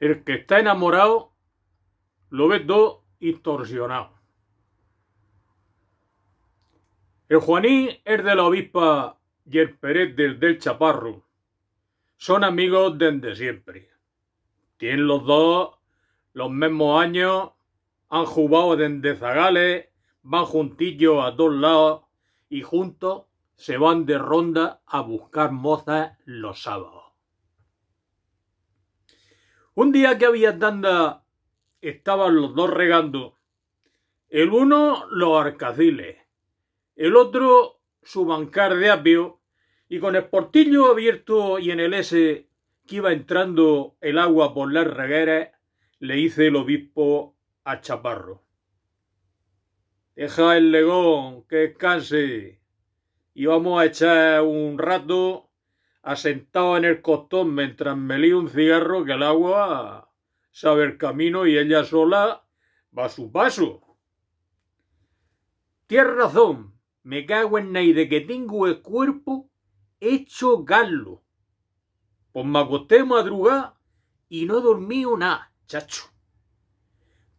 El que está enamorado lo ve todo distorsionado. El Juanín es de la obispa y el Pérez del del Chaparro. Son amigos desde siempre. Tienen los dos los mismos años, han jugado desde zagales, van juntillos a dos lados y juntos se van de ronda a buscar mozas los sábados. Un día que había tanda, estaban los dos regando. El uno los arcaciles, el otro su bancar de apio, y con el portillo abierto y en el S que iba entrando el agua por las regueras, le hice el obispo a Chaparro. Deja el legón, que descanse, y vamos a echar un rato asentado en el costón mientras me lío un cigarro que el agua sabe el camino y ella sola va a su paso. Tienes razón, me cago en nadie que tengo el cuerpo hecho gallo. Pues me acosté madrugada y no dormí una chacho.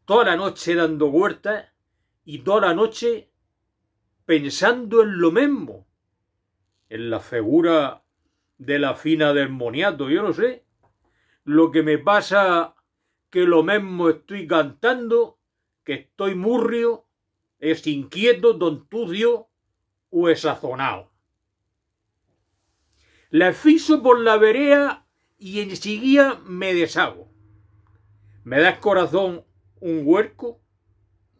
Toda la noche dando huerta y toda la noche pensando en lo mismo, en la figura de la fina del moniato, yo no sé. Lo que me pasa que lo mismo estoy cantando, que estoy murrio, es inquieto, tontucio o es sazonado. La fiso por la verea y enseguida me deshago. Me das corazón un huerco,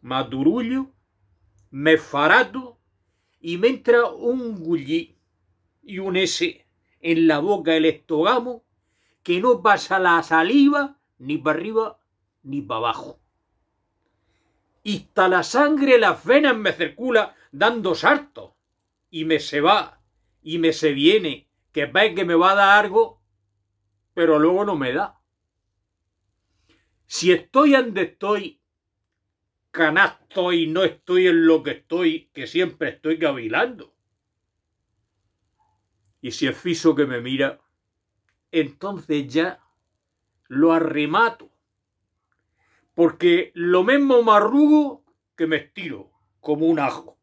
maturullo, me farato y me entra un gulli y un ese en la boca el estogamo que no pasa la saliva ni para arriba ni para abajo. Y hasta la sangre las venas me circula dando saltos, Y me se va, y me se viene, que ve que me va a dar algo, pero luego no me da. Si estoy donde estoy, canasto y no estoy en lo que estoy, que siempre estoy cavilando y si es fiso que me mira, entonces ya lo arremato. Porque lo mismo me arrugo que me estiro como un ajo.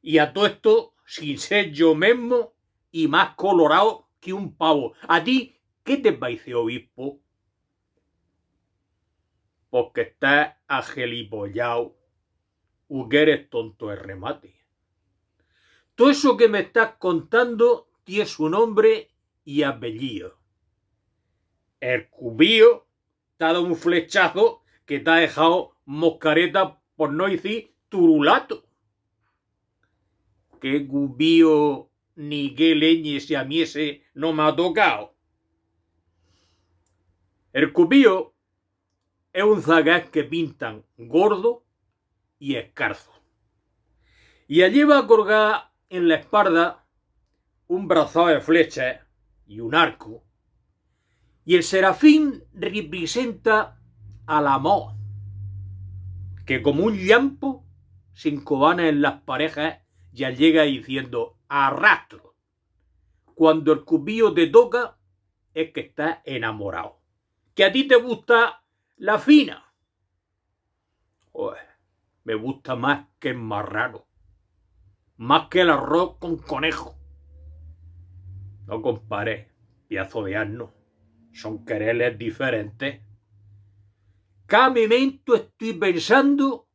Y a todo esto sin ser yo mismo y más colorado que un pavo. ¿A ti qué te parece, obispo? Porque estás agelipollado o que eres tonto de remate. Todo eso que me estás contando tiene su nombre y apellido. El cubío te ha dado un flechazo que te ha dejado moscareta, por no decir turulato. Que cubío ni qué leñe si a no me ha tocado. El cubío es un zagaz que pintan gordo y escarzo. Y allí va a colgar en la espalda un brazo de flecha y un arco. Y el serafín representa al amor, que como un llampo se encobana en las parejas ya llega diciendo arrastro. Cuando el cubillo te toca es que estás enamorado. Que a ti te gusta la fina. me gusta más que el marrano. Más que el arroz con conejo. No compare, piazo de asno. Son quereles diferentes. Camimento estoy pensando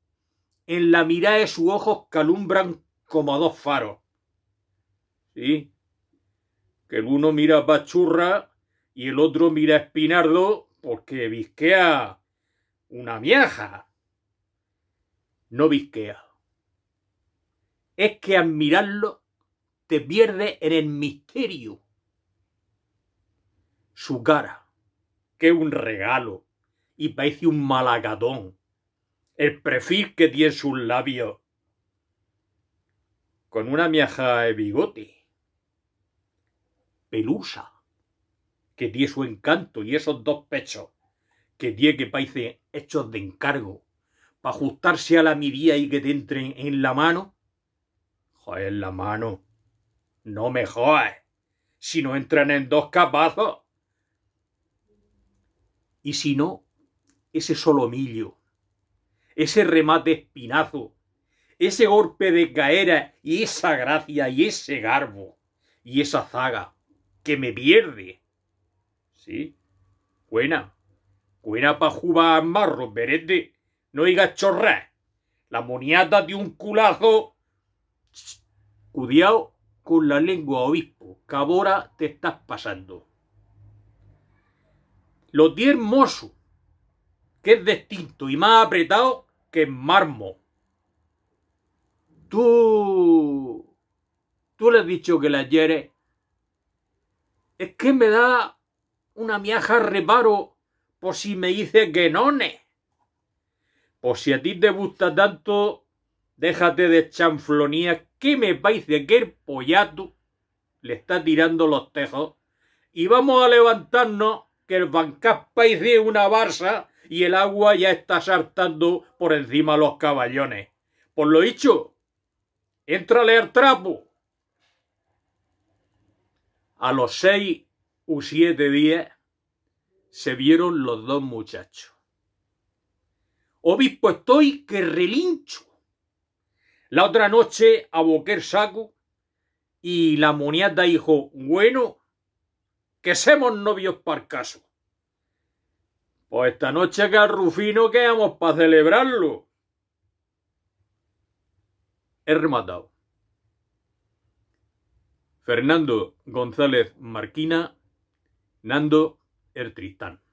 en la mirada de sus ojos que alumbran como dos faros. ¿Sí? Que el uno mira pachurra y el otro mira espinardo porque visquea una vieja. No visquea. Es que admirarlo te pierde en el misterio. Su cara, que es un regalo, y parece un malagadón. El perfil que tiene sus labios, con una miaja de bigote. Pelusa, que tiene su encanto y esos dos pechos, que tiene que parece hechos de encargo, para ajustarse a la mirilla y que te entren en la mano. Joder, en la mano no me jodas. Si no entran en dos capazos. Y si no, ese solomillo, ese remate espinazo, ese golpe de caera y esa gracia y ese garbo y esa zaga que me pierde. Sí, buena, buena pa' jugar marro, verete, no digas chorra, La moniata de un culazo con la lengua, obispo. Cabora, te estás pasando. Lo tiene hermoso, que es distinto y más apretado que en mármol. Tú, tú le has dicho que la hieres. Es que me da una miaja reparo por si me dice que no, Por si a ti te gusta tanto Déjate de chanflonía. ¿Qué me vais de que pollato le está tirando los tejos? Y vamos a levantarnos que el Bancas País una barza y el agua ya está saltando por encima los caballones. Por lo dicho, éntrale al trapo. A los seis u siete días se vieron los dos muchachos. Obispo, estoy que relincho. La otra noche a el saco y la moniata dijo, bueno, que seamos novios para caso. Pues esta noche que Rufino quedamos para celebrarlo. He Fernando González Marquina, Nando Ertristán